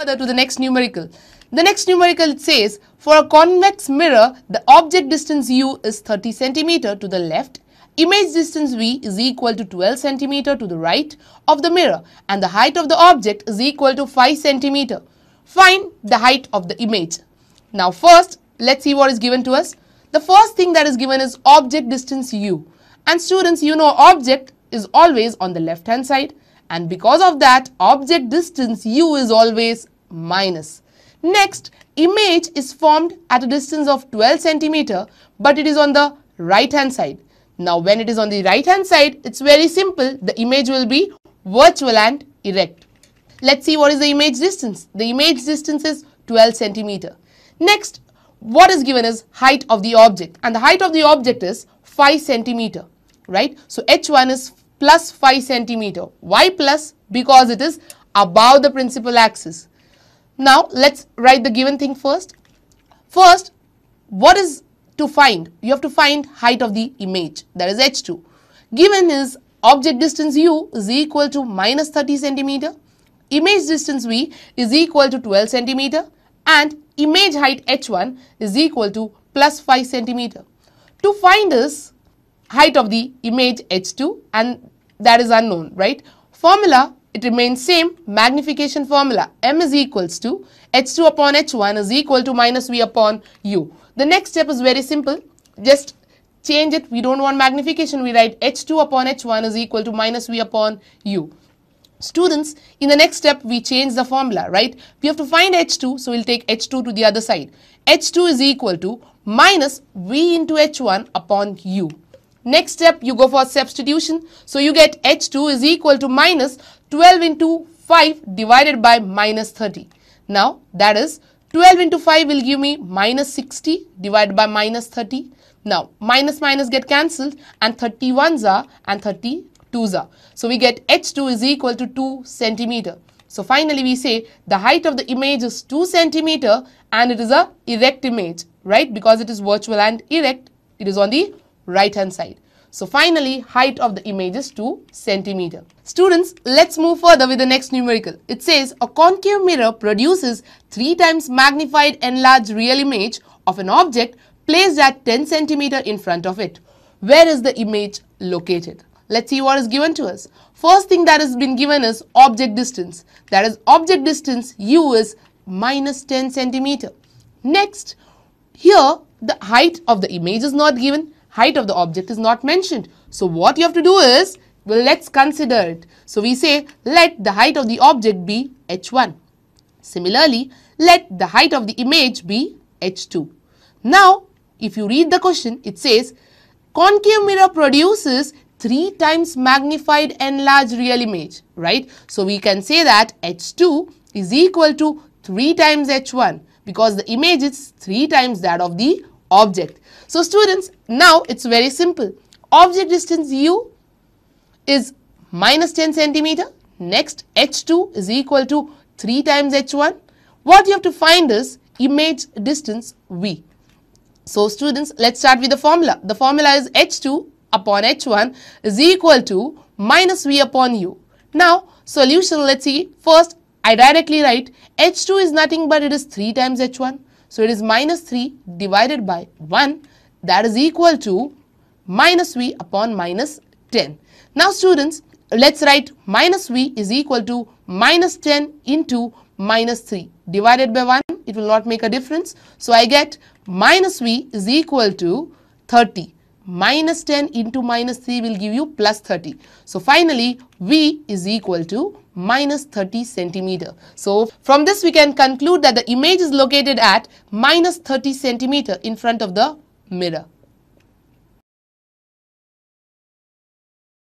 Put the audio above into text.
further to the next numerical. The next numerical says, for a convex mirror, the object distance u is 30 centimeter to the left, image distance v is equal to 12 centimeter to the right of the mirror and the height of the object is equal to 5 centimeter. Find the height of the image. Now first, let's see what is given to us. The first thing that is given is object distance u. And students, you know object is always on the left hand side and because of that object distance u is always minus. Next, image is formed at a distance of 12 centimeter, but it is on the right hand side. Now, when it is on the right hand side, it's very simple. The image will be virtual and erect. Let's see what is the image distance. The image distance is 12 centimeter. Next, what is given is height of the object and the height of the object is 5 centimeter, right? So, h1 is plus 5 centimeter. Why plus? Because it is above the principal axis. Now, let's write the given thing first. First, what is to find? You have to find height of the image, that is h2. Given is object distance u is equal to minus 30 centimeter, image distance v is equal to 12 centimeter, and image height h1 is equal to plus 5 centimeter. To find this height of the image h2 and that is unknown, right? Formula it remains same magnification formula. M is equals to H2 upon H1 is equal to minus V upon U. The next step is very simple. Just change it. We don't want magnification. We write H2 upon H1 is equal to minus V upon U. Students, in the next step, we change the formula, right? We have to find H2, so we'll take H2 to the other side. H2 is equal to minus V into H1 upon U. Next step, you go for substitution. So you get H2 is equal to minus 12 into 5 divided by minus 30. Now that is 12 into 5 will give me minus 60 divided by minus 30. Now minus minus get cancelled and 31s are and 32s are. So we get H2 is equal to 2 centimeter. So finally we say the height of the image is 2 centimeter and it is a erect image right because it is virtual and erect it is on the right hand side. So finally, height of the image is 2 centimeter. Students, let's move further with the next numerical. It says a concave mirror produces 3 times magnified enlarged real image of an object placed at 10 centimeter in front of it. Where is the image located? Let's see what is given to us. First thing that has been given is object distance. That is object distance u is minus 10 centimeter. Next, here the height of the image is not given height of the object is not mentioned. So what you have to do is, well, let's consider it. So we say, let the height of the object be h1. Similarly, let the height of the image be h2. Now, if you read the question, it says, concave mirror produces 3 times magnified enlarged real image, right? So, we can say that h2 is equal to 3 times h1 because the image is 3 times that of the object. So students, now it's very simple. Object distance u is minus 10 centimeter. Next, h2 is equal to 3 times h1. What you have to find is image distance v. So students, let's start with the formula. The formula is h2 upon h1 is equal to minus v upon u. Now, solution, let's see. First, I directly write h2 is nothing but it is 3 times h1. So it is minus 3 divided by 1 that is equal to minus v upon minus 10. Now students, let's write minus v is equal to minus 10 into minus 3 divided by 1 it will not make a difference so I get minus v is equal to 30 minus 10 into minus 3 will give you plus 30 so finally v is equal to minus 30 centimeter so from this we can conclude that the image is located at minus 30 centimeter in front of the मेरा